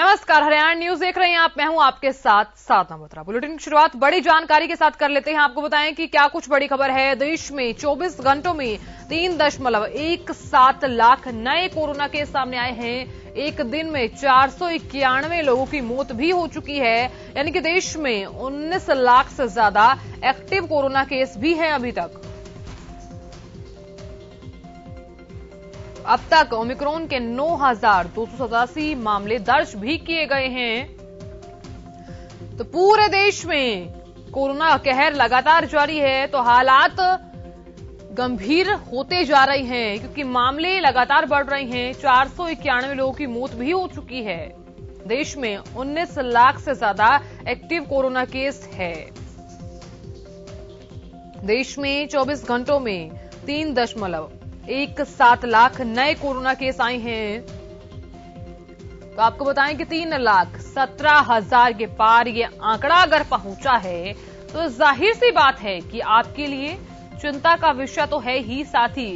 नमस्कार हरियाणा न्यूज देख रहे हैं आप मैं हूं आपके साथ साथ नमोत्रा बुलेटिन की शुरुआत बड़ी जानकारी के साथ कर लेते हैं आपको बताएं कि क्या कुछ बड़ी खबर है देश में 24 घंटों में तीन दशमलव एक सात लाख नए कोरोना केस सामने आए हैं एक दिन में चार सौ इक्यानवे लोगों की मौत भी हो चुकी है यानी कि देश में उन्नीस लाख से ज्यादा एक्टिव कोरोना केस भी है अभी तक अब तक ओमिक्रोन के नौ मामले दर्ज भी किए गए हैं तो पूरे देश में कोरोना कहर लगातार जारी है तो हालात गंभीर होते जा रहे हैं क्योंकि मामले लगातार बढ़ रहे हैं चार लोगों की मौत भी हो चुकी है देश में 19 लाख से ज्यादा एक्टिव कोरोना केस है देश में 24 घंटों में तीन दशमलव एक सात लाख नए कोरोना केस आए हैं तो आपको बताएं कि तीन लाख सत्रह हजार के पार ये आंकड़ा अगर पहुंचा है तो जाहिर सी बात है कि आपके लिए चिंता का विषय तो है ही साथ ही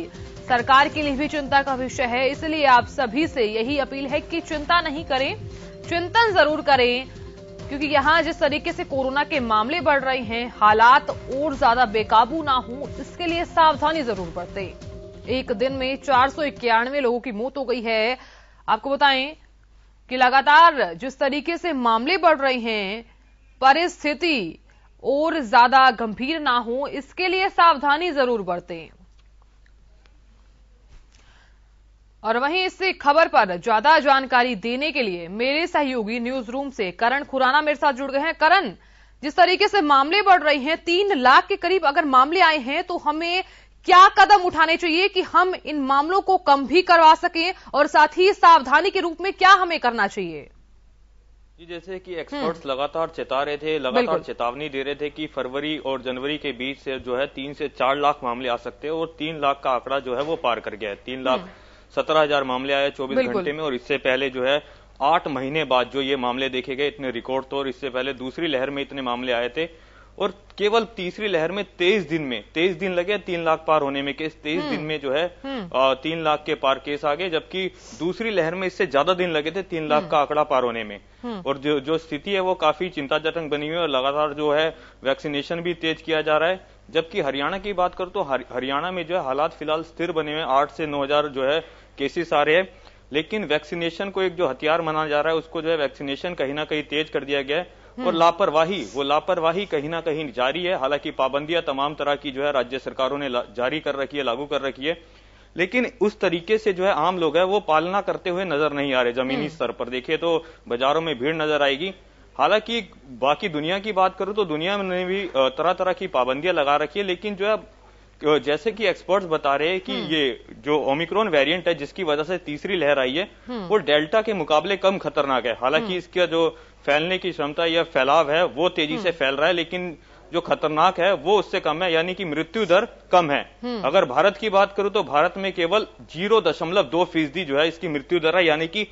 सरकार के लिए भी चिंता का विषय है इसलिए आप सभी से यही अपील है कि चिंता नहीं करें चिंतन जरूर करें क्योंकि यहां जिस तरीके से कोरोना के मामले बढ़ रहे हैं हालात और ज्यादा बेकाबू ना हो इसके लिए सावधानी जरूर बरतें एक दिन में चार लोगों की मौत हो गई है आपको बताएं कि लगातार जिस तरीके से मामले बढ़ रहे हैं परिस्थिति और ज्यादा गंभीर ना हो इसके लिए सावधानी जरूर बरतें और वहीं इस खबर पर ज्यादा जानकारी देने के लिए मेरे सहयोगी न्यूज रूम से करण खुराना मेरे साथ जुड़ गए हैं करण जिस तरीके से मामले बढ़ रहे हैं तीन लाख के करीब अगर मामले आए हैं तो हमें क्या कदम उठाने चाहिए कि हम इन मामलों को कम भी करवा सकें और साथ ही सावधानी के रूप में क्या हमें करना चाहिए जी जैसे कि एक्सपर्ट्स हम्म। लगातार चेता रहे थे लगातार चेतावनी दे रहे थे कि फरवरी और जनवरी के बीच से जो है तीन से चार लाख मामले आ सकते हैं और तीन लाख का आंकड़ा जो है वो पार कर गया है तीन लाख हम्म। सत्रह हजार मामले आए चौबीस घंटे में और इससे पहले जो है आठ महीने बाद जो ये मामले देखे गए इतने रिकॉर्ड तो और इससे पहले दूसरी लहर में इतने मामले आए थे और केवल तीसरी लहर में तेईस दिन में तेईस दिन लगे तीन लाख पार होने में केस तेईस दिन हम्म, में जो है हम्म। आ, तीन लाख के पार केस आ गए जबकि दूसरी लहर में इससे ज्यादा दिन लगे थे तीन लाख हम्म। का आंकड़ा पार होने में और जो जो स्थिति है वो काफी चिंताजनक बनी हुई है और लगातार जो है वैक्सीनेशन भी तेज किया जा रहा है जबकि हरियाणा की बात करो तो हरियाणा में जो है हालात फिलहाल स्थिर बने हुए आठ से नौ हजार जो है केसेस आ रहे हैं लेकिन वैक्सीनेशन को एक जो हथियार माना जा रहा है उसको जो है वैक्सीनेशन कहीं ना कहीं तेज कर दिया गया है और हम्म। लापरवाही वो लापरवाही कहीं ना कहीं जारी है हालांकि पाबंदियां तमाम तरह की जो है राज्य सरकारों ने जारी कर रखी है लागू कर रखी है लेकिन उस तरीके से जो है आम लोग है वो पालना करते हुए नजर नहीं आ रहे जमीनी हम्म। स्तर पर देखिए तो बाजारों में भीड़ नजर आएगी हालांकि बाकी दुनिया की बात करूं तो दुनिया ने भी तरह तरह की पाबंदियां लगा रखी है लेकिन जो है जैसे कि एक्सपर्ट्स बता रहे हैं कि हम्म। ये जो ओमिक्रॉन वेरिएंट है जिसकी वजह से तीसरी लहर आई है हम्म। वो डेल्टा के मुकाबले कम खतरनाक है हालांकि हम्म। इसका जो फैलने की क्षमता या फैलाव है वो तेजी से फैल रहा है लेकिन जो खतरनाक है वो उससे कम है यानी कि मृत्यु दर कम है अगर भारत की बात करूं तो भारत में केवल जीरो दशमलव दो फीसदी जो है इसकी मृत्यु दर है यानी कि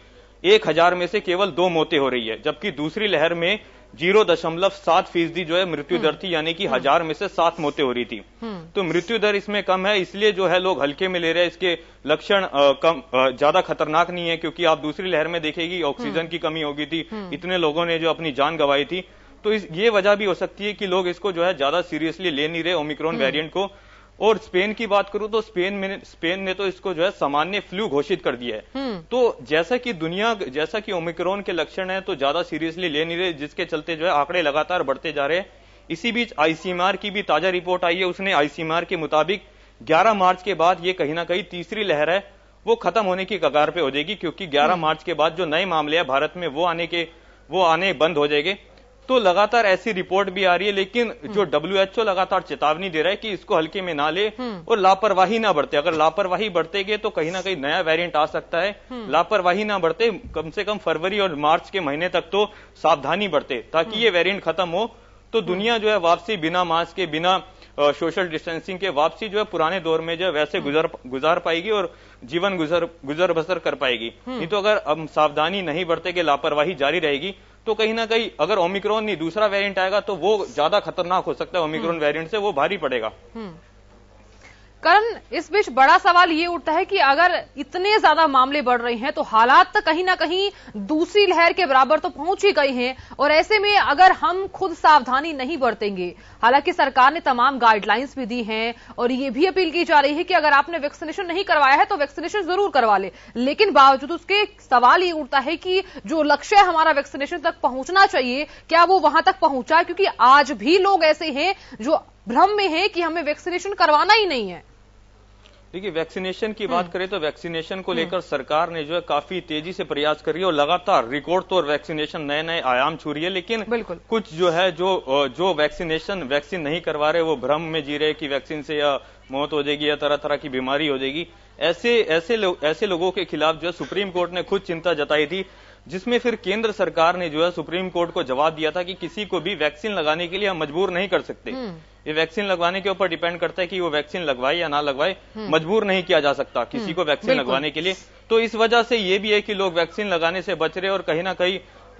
एक हजार में से केवल दो मौतें हो रही है जबकि दूसरी लहर में जीरो दशमलव सात फीसदी जो है मृत्यु दर थी यानी कि हम्म। हजार में से सात मौतें हो रही थी हम्म। तो मृत्यु दर इसमें कम है इसलिए जो है लोग हल्के में ले रहे हैं इसके लक्षण कम ज्यादा खतरनाक नहीं है क्योंकि आप दूसरी लहर में देखेगी हम्म। ऑक्सीजन की कमी होगी थी इतने लोगों ने जो अपनी जान गंवाई थी तो इस ये वजह भी हो सकती है कि लोग इसको जो है ज्यादा सीरियसली ले नहीं रहे ओमिक्रॉन वेरियंट को और स्पेन की बात करूं तो स्पेन में स्पेन ने तो इसको जो है सामान्य फ्लू घोषित कर दिया है हम्म। तो जैसा कि दुनिया जैसा कि ओमिक्रोन के लक्षण है तो ज्यादा सीरियसली ले नहीं रहे जिसके चलते जो है आंकड़े लगातार बढ़ते जा रहे हैं इसी बीच आईसीएमआर की भी ताजा रिपोर्ट आई है उसने आईसीएमआर के मुताबिक 11 मार्च के बाद ये कहीं ना कहीं तीसरी लहर है वो खत्म होने की कगार पे हो जाएगी क्योंकि 11 हम्म। मार्च के बाद जो नए मामले हैं भारत में वो आने के वो आने बंद हो जाएंगे तो लगातार ऐसी रिपोर्ट भी आ रही है लेकिन जो डब्ल्यूएचओ लगातार चेतावनी दे रहा है कि इसको हल्के में ना ले हम्म। और लापरवाही ना बरते अगर लापरवाही बढ़ते गए तो कहीं ना कहीं नया वेरिएंट आ सकता है हम्म। लापरवाही ना बढ़ते कम से कम फरवरी और मार्च के महीने तक तो सावधानी बरते ताकि ये वेरियंट हम्म। खत्म हो तो दुनिया जो है वापसी बिना मास्क के बिना सोशल डिस्टेंसिंग के वापसी जो है पुराने दौर में जो है वैसे गुजर गुजार पाएगी और जीवन गुजर गुजर बसर कर पाएगी नहीं तो अगर हम सावधानी नहीं बरतेंगे लापरवाही जारी रहेगी तो कहीं ना कहीं अगर ओमिक्रॉन नहीं दूसरा वेरिएंट आएगा तो वो ज्यादा खतरनाक हो सकता है ओमिक्रॉन वेरिएंट हम्म। से वो भारी पड़ेगा हम्म। करण इस बीच बड़ा सवाल ये उठता है कि अगर इतने ज्यादा मामले बढ़ रहे हैं तो हालात तो कहीं ना कहीं दूसरी लहर के बराबर तो पहुंच ही गई हैं और ऐसे में अगर हम खुद सावधानी नहीं बरतेंगे हालांकि सरकार ने तमाम गाइडलाइंस भी दी हैं और ये भी अपील की जा रही है कि अगर आपने वैक्सीनेशन नहीं करवाया है तो वैक्सीनेशन जरूर करवा ले। लेकिन बावजूद उसके सवाल ये उठता है कि जो लक्ष्य है हमारा वैक्सीनेशन तक पहुंचना चाहिए क्या वो वहां तक पहुंचा क्योंकि आज भी लोग ऐसे हैं जो भ्रम में है कि हमें वैक्सीनेशन करवाना ही नहीं है देखिए वैक्सीनेशन की बात हम्म। करें तो वैक्सीनेशन को हम्म। लेकर सरकार ने जो है काफी तेजी से प्रयास कर रही है और लगातार रिकॉर्ड और वैक्सीनेशन नए नए आयाम छू रही है लेकिन कुछ जो है जो जो वैक्सीनेशन वैक्सीन नहीं करवा रहे वो भ्रम में जी रहे कि वैक्सीन से या मौत हो जाएगी या तरह तरह की बीमारी हो जाएगी ऐसे ऐसे लो, ऐसे लोगों के खिलाफ जो है सुप्रीम कोर्ट ने खुद चिंता जताई थी जिसमें फिर केंद्र सरकार ने जो है सुप्रीम कोर्ट को जवाब दिया था कि किसी को भी वैक्सीन लगाने के लिए हम मजबूर नहीं कर सकते हम्म। ये वैक्सीन लगवाने के ऊपर डिपेंड करता है कि वो वैक्सीन लगवाए या ना लगवाए हम्म। मजबूर नहीं किया जा सकता हम्म। किसी को वैक्सीन लगवाने के लिए तो इस वजह से ये भी है कि लोग वैक्सीन लगाने से बच रहे और कहीं ना कहीं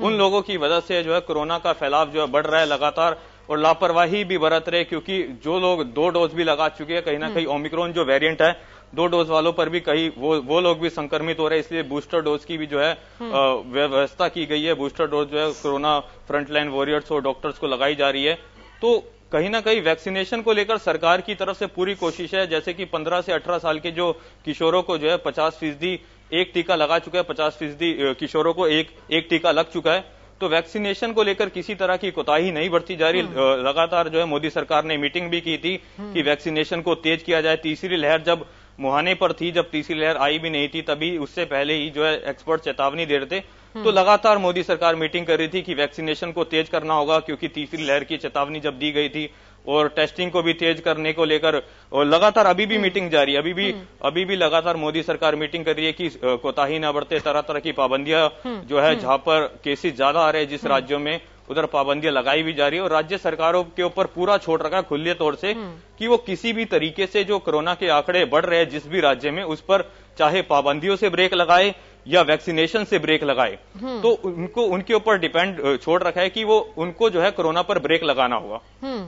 उन लोगों की वजह से जो है कोरोना का फैलाव जो है बढ़ रहा है लगातार और लापरवाही भी बरत रहे क्योंकि जो लोग दो डोज भी लगा चुके हैं कहीं ना कहीं ओमिक्रोन जो वेरिएंट है दो डोज वालों पर भी कई वो वो लोग भी संक्रमित हो रहे हैं इसलिए बूस्टर डोज की भी जो है हम्म। व्यवस्था की गई है बूस्टर डोज जो है कोरोना फ्रंटलाइन वॉरियर्स और डॉक्टर्स को लगाई जा रही है तो कहीं ना कहीं वैक्सीनेशन को लेकर सरकार की तरफ से पूरी कोशिश है जैसे कि 15 से 18 साल के जो किशोरों को जो है 50 फीसदी एक टीका लगा चुका है 50 फीसदी किशोरों को एक एक टीका लग चुका है तो वैक्सीनेशन को लेकर किसी तरह की कोताही नहीं बढ़ती जा रही हम्म। लगातार जो है मोदी सरकार ने मीटिंग भी की थी हम्म। कि वैक्सीनेशन को तेज किया जाए तीसरी लहर जब मुहाने पर थी जब तीसरी लहर आई भी नहीं थी तभी उससे पहले ही जो है एक्सपर्ट चेतावनी दे रहे थे हम्म। तो लगातार मोदी सरकार मीटिंग कर रही थी कि वैक्सीनेशन को तेज करना होगा क्योंकि तीसरी लहर की चेतावनी जब दी गई थी और टेस्टिंग को भी तेज करने को लेकर और लगातार अभी भी मीटिंग हम्म। जारी है अभी भी हम्म। अभी भी लगातार मोदी सरकार मीटिंग कर रही है कि कोताही न बढ़ते तरह तरह की पाबंदियां जो है जहां पर केसेस ज्यादा आ रहे हैं जिस राज्यों में उधर पाबंदियां लगाई भी जा रही है और राज्य सरकारों के ऊपर पूरा छोड़ रखा है खुले तौर से हम्म। कि वो किसी भी तरीके से जो कोरोना के आंकड़े बढ़ रहे हैं जिस भी राज्य में उस पर चाहे पाबंदियों से ब्रेक लगाए या वैक्सीनेशन से ब्रेक लगाए हम्म। तो उनको उनके ऊपर डिपेंड छोड़ रखा है कि वो उनको जो है कोरोना पर ब्रेक लगाना होगा हम्म।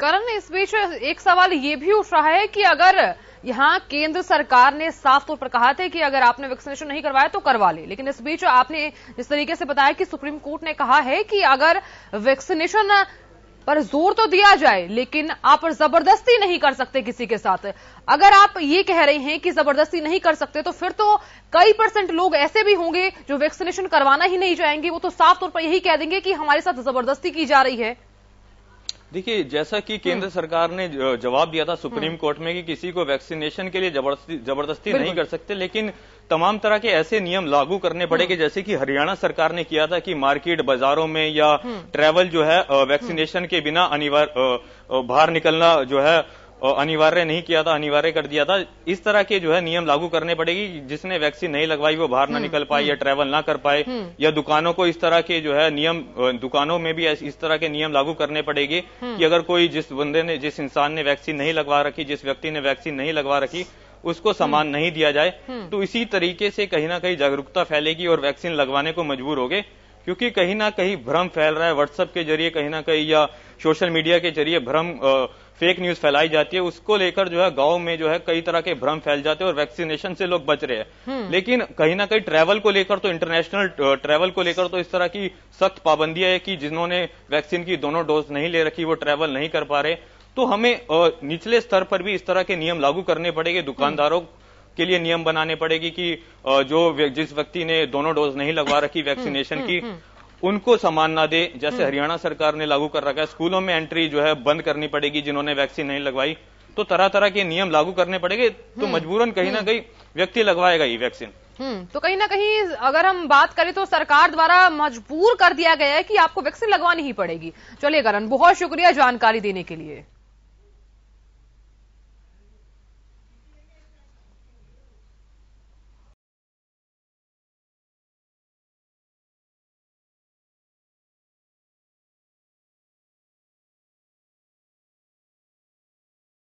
करण इस बीच एक सवाल ये भी उठ रहा है कि अगर यहां केंद्र सरकार ने साफ तौर पर कहा था कि अगर आपने वैक्सीनेशन नहीं करवाया तो करवा ले लेकिन इस बीच आपने जिस तरीके से बताया कि सुप्रीम कोर्ट ने कहा है कि अगर वैक्सीनेशन पर जोर तो दिया जाए लेकिन आप जबरदस्ती नहीं कर सकते किसी के साथ अगर आप ये कह रहे हैं कि जबरदस्ती नहीं कर सकते तो फिर तो कई परसेंट लोग ऐसे भी होंगे जो वैक्सीनेशन करवाना ही नहीं चाहेंगे वो तो साफ तौर पर यही कह देंगे कि हमारे साथ जबरदस्ती की जा रही है देखिए जैसा कि केंद्र हम्म। सरकार ने जवाब दिया था सुप्रीम हम्म। कोर्ट में कि किसी को वैक्सीनेशन के लिए जबरदस्ती जबरदस्ती नहीं कर सकते लेकिन तमाम तरह के ऐसे नियम लागू करने पड़ेंगे हम्म। जैसे कि हरियाणा सरकार ने किया था कि मार्केट बाजारों में या ट्रैवल जो है वैक्सीनेशन के बिना अनिवार्य बाहर निकलना जो है अनिवार्य नहीं किया था अनिवार्य कर दिया था इस तरह के जो है नियम लागू करने पड़ेगी जिसने वैक्सीन नहीं लगवाई वो बाहर ना हम्म, निकल पाए हम्म। या ट्रैवल ना कर पाए हम्म। या दुकानों को इस तरह के जो है नियम दुकानों में भी इस तरह के नियम लागू करने पड़ेगी कि अगर कोई जिस बंदे ने जिस इंसान ने वैक्सीन नहीं लगवा रखी जिस व्यक्ति ने वैक्सीन नहीं लगवा रखी उसको सामान नहीं दिया जाए तो इसी तरीके से कहीं ना कहीं जागरूकता फैलेगी और वैक्सीन लगवाने को मजबूर हो गए क्योंकि कहीं ना कहीं भ्रम फैल रहा है व्हाट्सएप के जरिए कहीं ना कहीं या सोशल मीडिया के जरिए भ्रम फेक न्यूज फैलाई जाती है उसको लेकर जो है गांव में जो है कई तरह के भ्रम फैल जाते हैं और वैक्सीनेशन से लोग बच रहे हैं हम्म। लेकिन कहीं ना कहीं ट्रैवल को लेकर तो इंटरनेशनल ट्रैवल को लेकर तो इस तरह की सख्त पाबंदियां है कि जिन्होंने वैक्सीन की दोनों डोज नहीं ले रखी वो ट्रैवल नहीं कर पा रहे तो हमें निचले स्तर पर भी इस तरह के नियम लागू करने पड़ेंगे दुकानदारों के लिए नियम बनाने पड़ेगी कि जो जिस व्यक्ति ने दोनों डोज नहीं लगवा रखी हम्म, वैक्सीनेशन हम्म, की हम्म, उनको सम्मान ना दे जैसे हरियाणा सरकार ने लागू कर रखा है स्कूलों में एंट्री जो है बंद करनी पड़ेगी जिन्होंने वैक्सीन नहीं लगवाई तो तरह तरह के नियम लागू करने पड़ेंगे तो मजबूरन कहीं ना कहीं व्यक्ति लगवाएगा ये वैक्सीन तो कहीं ना कहीं अगर हम बात करें तो सरकार द्वारा मजबूर कर दिया गया है कि आपको वैक्सीन लगवानी ही पड़ेगी चलिए करण बहुत शुक्रिया जानकारी देने के लिए